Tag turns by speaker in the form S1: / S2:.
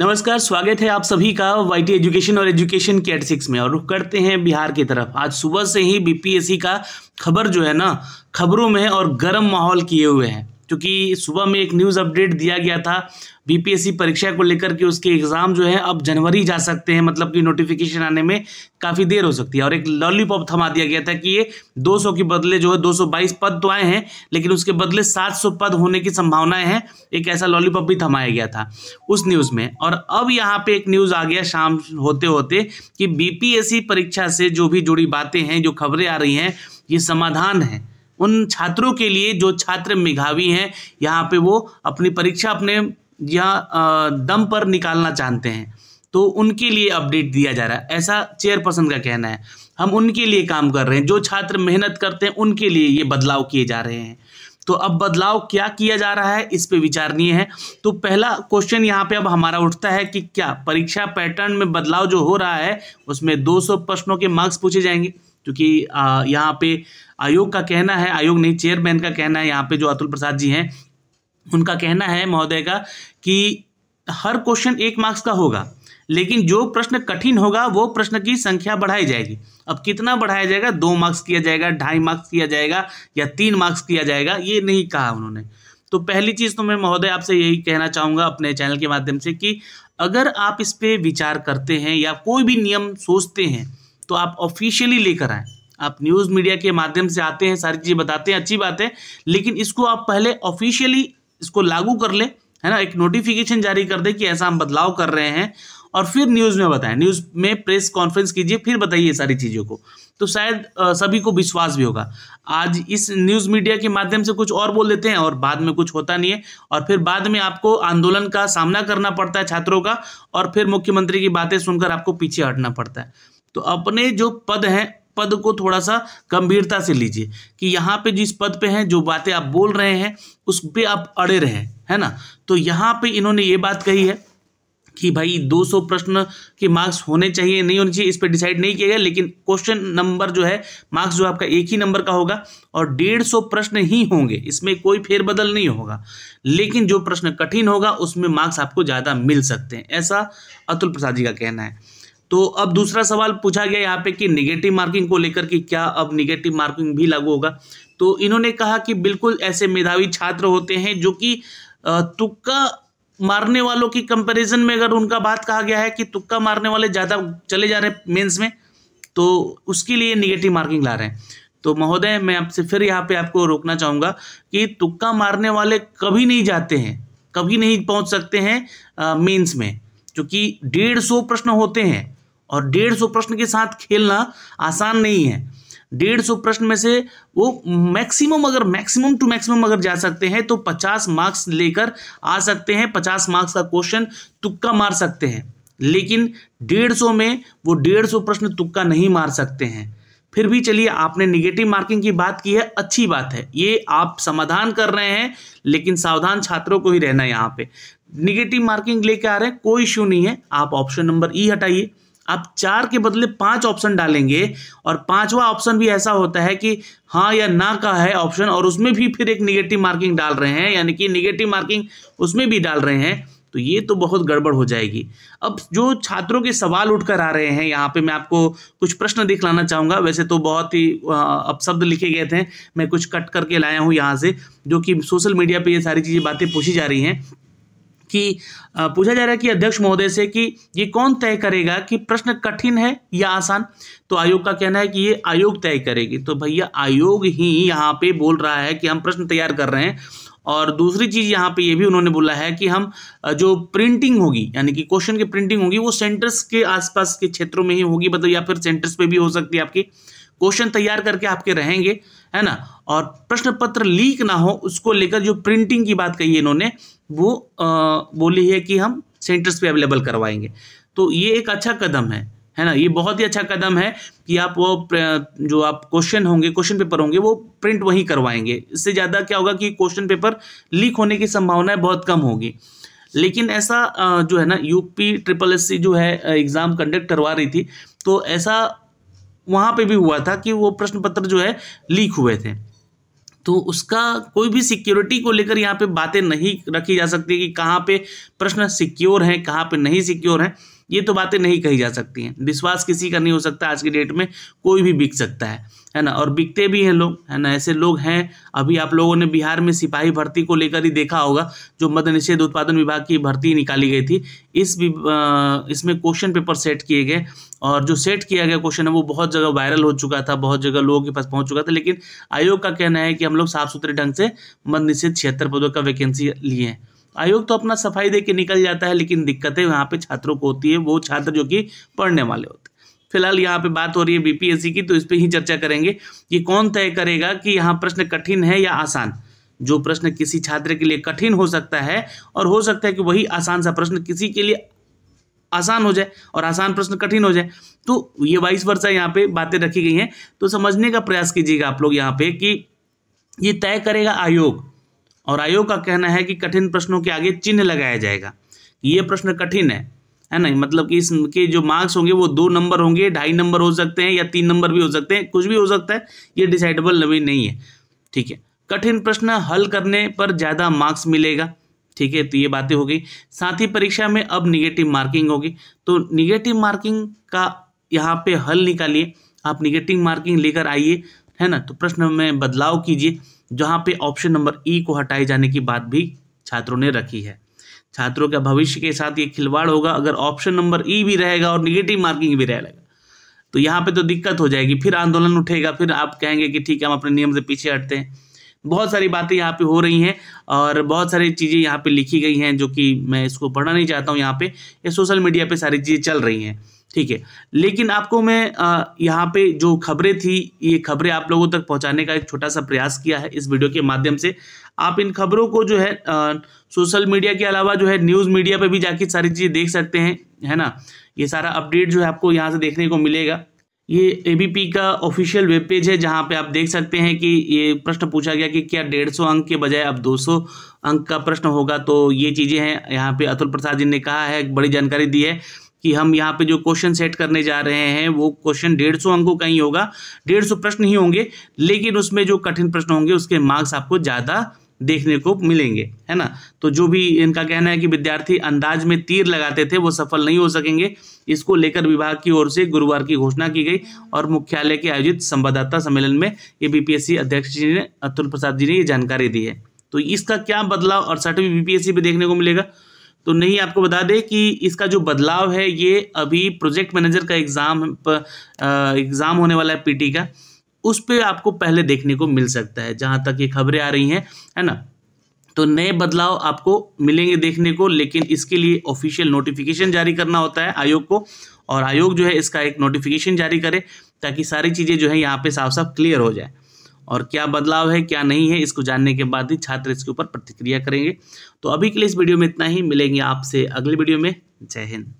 S1: नमस्कार स्वागत है आप सभी का वाईटी एजुकेशन और एजुकेशन कैट सिक्स में और रुख करते हैं बिहार की तरफ आज सुबह से ही बीपीएससी का खबर जो है ना खबरों में और गर्म माहौल किए हुए हैं क्योंकि सुबह में एक न्यूज़ अपडेट दिया गया था बीपीएससी परीक्षा को लेकर के उसके एग्ज़ाम जो है अब जनवरी जा सकते हैं मतलब कि नोटिफिकेशन आने में काफ़ी देर हो सकती है और एक लॉलीपॉप थमा दिया गया था कि ये 200 के बदले जो है 222 पद तो आए हैं लेकिन उसके बदले 700 पद होने की संभावनाएं हैं एक ऐसा लॉलीपॉप भी थमाया गया था उस न्यूज़ में और अब यहाँ पर एक न्यूज़ आ गया शाम होते होते कि बी परीक्षा से जो भी जुड़ी बातें हैं जो खबरें आ रही हैं ये समाधान हैं उन छात्रों के लिए जो छात्र मेघावी हैं यहाँ पे वो अपनी परीक्षा अपने यहाँ दम पर निकालना चाहते हैं तो उनके लिए अपडेट दिया जा रहा है ऐसा चेयरपर्सन का कहना है हम उनके लिए काम कर रहे हैं जो छात्र मेहनत करते हैं उनके लिए ये बदलाव किए जा रहे हैं तो अब बदलाव क्या किया जा रहा है इस पे विचारनीय है तो पहला क्वेश्चन यहाँ पे अब हमारा उठता है कि क्या परीक्षा पैटर्न में बदलाव जो हो रहा है उसमें 200 प्रश्नों के मार्क्स पूछे जाएंगे क्योंकि यहाँ पे आयोग का कहना है आयोग नहीं चेयरमैन का कहना है यहाँ पे जो अतुल प्रसाद जी हैं उनका कहना है महोदय का कि हर क्वेश्चन एक मार्क्स का होगा लेकिन जो प्रश्न कठिन होगा वो प्रश्न की संख्या बढ़ाई जाएगी अब कितना बढ़ाया जाएगा दो मार्क्स किया जाएगा ढाई मार्क्स किया जाएगा या तीन मार्क्स किया जाएगा ये नहीं कहा उन्होंने तो पहली चीज़ तो मैं महोदय आपसे यही कहना चाहूँगा अपने चैनल के माध्यम से कि अगर आप इस पर विचार करते हैं या कोई भी नियम सोचते हैं तो आप ऑफिशियली लेकर आएँ आप न्यूज़ मीडिया के माध्यम से आते हैं सारी चीज़ें बताते हैं अच्छी बात है लेकिन इसको आप पहले ऑफिशियली इसको लागू कर ले है ना एक नोटिफिकेशन जारी कर दे कि ऐसा हम बदलाव कर रहे हैं और फिर न्यूज़ में बताएं न्यूज़ में प्रेस कॉन्फ्रेंस कीजिए फिर बताइए सारी चीज़ों को तो शायद सभी को विश्वास भी होगा आज इस न्यूज़ मीडिया के माध्यम से कुछ और बोल देते हैं और बाद में कुछ होता नहीं है और फिर बाद में आपको आंदोलन का सामना करना पड़ता है छात्रों का और फिर मुख्यमंत्री की बातें सुनकर आपको पीछे हटना पड़ता है तो अपने जो पद हैं पद को थोड़ा सा गंभीरता से लीजिए कि यहाँ पे जिस पद पे हैं जो बातें आप बोल रहे हैं उस पर आप अड़े रहें है ना तो यहाँ पे इन्होंने ये बात कही है कि भाई 200 प्रश्न के मार्क्स होने चाहिए नहीं होने चाहिए इस पर डिसाइड नहीं किया गया लेकिन क्वेश्चन नंबर जो है मार्क्स जो आपका एक ही नंबर का होगा और डेढ़ सौ प्रश्न ही होंगे इसमें कोई फेरबदल नहीं होगा लेकिन जो प्रश्न कठिन होगा उसमें मार्क्स आपको ज़्यादा मिल सकते हैं ऐसा अतुल प्रसाद जी का कहना है तो अब दूसरा सवाल पूछा गया यहाँ पे कि निगेटिव मार्किंग को लेकर कि क्या अब निगेटिव मार्किंग भी लागू होगा तो इन्होंने कहा कि बिल्कुल ऐसे मेधावी छात्र होते हैं जो कि तुक्का मारने वालों की कंपैरिजन में अगर उनका बात कहा गया है कि तुक्का मारने वाले ज़्यादा चले जा रहे हैं मेंस में तो उसके लिए निगेटिव मार्किंग ला रहे हैं तो महोदय मैं आपसे फिर यहाँ पे आपको रोकना चाहूँगा कि तुक्का मारने वाले कभी नहीं जाते हैं कभी नहीं पहुँच सकते हैं मेन्स में क्योंकि डेढ़ सौ प्रश्न होते हैं और डेढ़ सौ प्रश्न के साथ खेलना आसान नहीं है डेढ़ सौ प्रश्न में से वो मैक्सिमम अगर मैक्सिमम टू मैक्सिमम अगर जा सकते हैं तो पचास मार्क्स लेकर आ सकते हैं पचास मार्क्स का क्वेश्चन तुक्का मार सकते हैं लेकिन डेढ़ सौ में वो डेढ़ सौ प्रश्न तुक्का नहीं मार सकते हैं फिर भी चलिए आपने निगेटिव मार्किंग की बात की है अच्छी बात है ये आप समाधान कर रहे हैं लेकिन सावधान छात्रों को ही रहना है यहाँ पे निगेटिव मार्किंग लेके आ रहे हैं कोई इश्यू नहीं है आप ऑप्शन नंबर ई हटाइए आप चार के बदले पांच ऑप्शन डालेंगे और पांचवा ऑप्शन भी ऐसा होता है कि हाँ या ना का है ऑप्शन और उसमें भी फिर एक निगेटिव मार्किंग डाल रहे हैं यानी कि निगेटिव मार्किंग उसमें भी डाल रहे हैं तो ये तो बहुत गड़बड़ हो जाएगी अब जो छात्रों के सवाल उठकर आ रहे हैं यहाँ पे मैं आपको कुछ प्रश्न दिखलाना चाहूँगा वैसे तो बहुत ही अब शब्द लिखे गए थे मैं कुछ कट करके लाया हूँ यहाँ से जो कि सोशल मीडिया पे ये सारी चीज़ें बातें पूछी जा रही हैं कि पूछा जा रहा है कि अध्यक्ष महोदय से कि ये कौन तय करेगा कि प्रश्न कठिन है या आसान तो आयोग का कहना है कि ये आयोग तय करेगी तो भैया आयोग ही यहाँ पे बोल रहा है कि हम प्रश्न तैयार कर रहे हैं और दूसरी चीज़ यहाँ पे ये भी उन्होंने बोला है कि हम जो प्रिंटिंग होगी यानी कि क्वेश्चन की प्रिंटिंग होगी वो सेंटर्स के आसपास के क्षेत्रों में ही होगी मतलब या फिर सेंटर्स पे भी हो सकती है आपकी क्वेश्चन तैयार करके आपके रहेंगे है ना और प्रश्न पत्र लीक ना हो उसको लेकर जो प्रिंटिंग की बात कही इन्होंने वो बोली है कि हम सेंटर्स पे अवेलेबल करवाएंगे तो ये एक अच्छा कदम है है ना ये बहुत ही अच्छा कदम है कि आप वो जो आप क्वेश्चन होंगे क्वेश्चन पेपर होंगे वो प्रिंट वहीं करवाएंगे इससे ज़्यादा क्या होगा कि क्वेश्चन पेपर लीक होने की संभावनाएं बहुत कम होगी लेकिन ऐसा जो है ना यूपी ट्रिपल एस जो है एग्ज़ाम कंडक्ट करवा रही थी तो ऐसा वहाँ पे भी हुआ था कि वो प्रश्न पत्र जो है लीक हुए थे तो उसका कोई भी सिक्योरिटी को लेकर यहाँ पे बातें नहीं रखी जा सकती कि कहाँ पे प्रश्न सिक्योर हैं कहाँ पे नहीं सिक्योर हैं ये तो बातें नहीं कही जा सकती हैं विश्वास किसी का नहीं हो सकता आज की डेट में कोई भी बिक सकता है है ना और बिकते भी हैं लोग है ना ऐसे लोग हैं अभी आप लोगों ने बिहार में सिपाही भर्ती को लेकर ही देखा होगा जो मद्य निषेध उत्पादन विभाग की भर्ती निकाली गई थी इस इसमें क्वेश्चन पेपर सेट किए गए और जो सेट किया गया क्वेश्चन है वो बहुत जगह वायरल हो चुका था बहुत जगह लोगों के पास पहुंच चुका था लेकिन आयोग का कहना है कि हम लोग साफ सुथरे ढंग से मद्य निषेध छिहत्तर पदों का वैकेंसी लिए हैं आयोग तो अपना सफाई दे के निकल जाता है लेकिन दिक्कतें यहाँ पे छात्रों को होती है वो छात्र जो कि पढ़ने वाले होते हैं फिलहाल यहाँ पे बात हो रही है बीपीएससी की तो इस पर ही चर्चा करेंगे कि कौन तय करेगा कि यहाँ प्रश्न कठिन है या आसान जो प्रश्न किसी छात्र के लिए कठिन हो सकता है और हो सकता है कि वही आसान सा प्रश्न किसी के लिए आसान हो जाए और आसान प्रश्न कठिन हो जाए तो ये बाईस वर्षा यहाँ पे बातें रखी गई हैं तो समझने का प्रयास कीजिएगा आप लोग यहाँ पे कि ये तय करेगा आयोग और आयोग का कहना है कि कठिन प्रश्नों के आगे चिन्ह लगाया जाएगा ये प्रश्न कठिन है है ना मतलब कि इसके जो मार्क्स होंगे वो दो नंबर होंगे ढाई नंबर हो सकते हैं या तीन नंबर भी हो सकते हैं कुछ भी हो सकता है ये डिसाइडेबल नहीं है ठीक है कठिन प्रश्न हल करने पर ज़्यादा मार्क्स मिलेगा ठीक है तो ये बातें हो गई साथ ही परीक्षा में अब निगेटिव मार्किंग होगी तो निगेटिव मार्किंग का यहाँ पे हल निकालिए आप निगेटिव मार्किंग लेकर आइए है ना तो प्रश्न में बदलाव कीजिए जहाँ पे ऑप्शन नंबर ई को हटाए जाने की बात भी छात्रों ने रखी है छात्रों के भविष्य के साथ ये खिलवाड़ होगा अगर ऑप्शन नंबर ई भी रहेगा और निगेटिव मार्किंग भी रहेगा तो यहाँ पे तो दिक्कत हो जाएगी फिर आंदोलन उठेगा फिर आप कहेंगे कि ठीक है हम अपने नियम से पीछे हटते हैं बहुत सारी बातें यहाँ पे हो रही हैं और बहुत सारी चीज़ें यहाँ पे लिखी गई हैं जो कि मैं इसको पढ़ना नहीं चाहता हूँ यहाँ पे ये यह सोशल मीडिया पे सारी चीज़ें चल रही हैं ठीक है लेकिन आपको मैं यहाँ पे जो खबरें थी ये खबरें आप लोगों तक पहुँचाने का एक छोटा सा प्रयास किया है इस वीडियो के माध्यम से आप इन खबरों को जो है आ, सोशल मीडिया के अलावा जो है न्यूज़ मीडिया पे भी जाके सारी चीज़ें देख सकते हैं है ना ये सारा अपडेट जो है आपको यहाँ से देखने को मिलेगा ये एबीपी का ऑफिशियल वेब पेज है जहाँ पे आप देख सकते हैं कि ये प्रश्न पूछा गया कि क्या डेढ़ सौ अंक के बजाय अब दो सौ अंक का प्रश्न होगा तो ये चीज़ें हैं यहाँ पे अतुल प्रसाद जी ने कहा है बड़ी जानकारी दी है कि हम यहाँ पे जो क्वेश्चन सेट करने जा रहे हैं वो क्वेश्चन डेढ़ सौ अंकों का ही होगा डेढ़ सौ प्रश्न ही होंगे लेकिन उसमें जो कठिन प्रश्न होंगे उसके मार्क्स आपको ज़्यादा देखने को मिलेंगे है ना तो जो भी इनका कहना है कि विद्यार्थी अंदाज में तीर लगाते थे वो सफल नहीं हो सकेंगे इसको लेकर विभाग की ओर से गुरुवार की घोषणा की गई और मुख्यालय के आयोजित संवाददाता सम्मेलन में ये बीपीएससी अध्यक्ष जी ने अतुल प्रसाद जी ने ये जानकारी दी है तो इसका क्या बदलाव और सर्टिफिक बीपीएससी पे देखने को मिलेगा तो नहीं आपको बता दें कि इसका जो बदलाव है ये अभी प्रोजेक्ट मैनेजर का एग्ज़ाम एग्ज़ाम होने वाला है पीटी का उस पर आपको पहले देखने को मिल सकता है जहाँ तक ये खबरें आ रही हैं है ना तो नए बदलाव आपको मिलेंगे देखने को लेकिन इसके लिए ऑफिशियल नोटिफिकेशन जारी करना होता है आयोग को और आयोग जो है इसका एक नोटिफिकेशन जारी करे ताकि सारी चीज़ें जो है यहाँ पे साफ साफ क्लियर हो जाए और क्या बदलाव है क्या नहीं है इसको जानने के बाद ही छात्र इसके ऊपर प्रतिक्रिया करेंगे तो अभी के लिए इस वीडियो में इतना ही मिलेंगे आपसे अगले वीडियो में जय हिंद